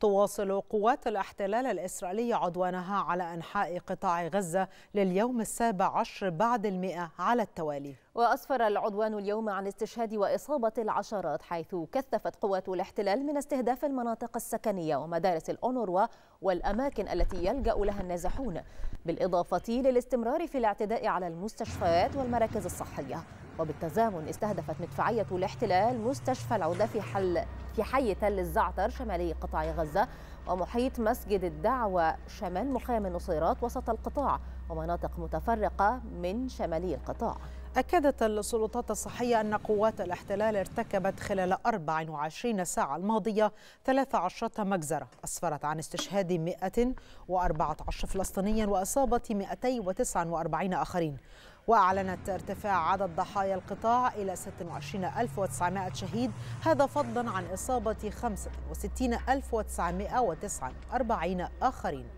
تواصل قوات الاحتلال الإسرائيلي عدوانها على أنحاء قطاع غزة لليوم السابع عشر بعد المئة على التوالي وأسفر العدوان اليوم عن استشهاد وإصابة العشرات حيث كثفت قوات الاحتلال من استهداف المناطق السكنية ومدارس الأونروا والأماكن التي يلجأ لها النازحون بالإضافة للاستمرار في الاعتداء على المستشفيات والمراكز الصحية وبالتزامن استهدفت مدفعية الاحتلال مستشفى العودة في حل في حي تل الزعتر شمالي قطاع غزة ومحيط مسجد الدعوة شمال مخيم النصيرات وسط القطاع ومناطق متفرقة من شمالي القطاع أكدت السلطات الصحية أن قوات الاحتلال ارتكبت خلال 24 ساعة الماضية 13 مجزرة أسفرت عن استشهاد 114 فلسطينيا وإصابة 249 آخرين وأعلنت ارتفاع عدد ضحايا القطاع إلى 26900 شهيد هذا فضلا عن إصابة 65949 آخرين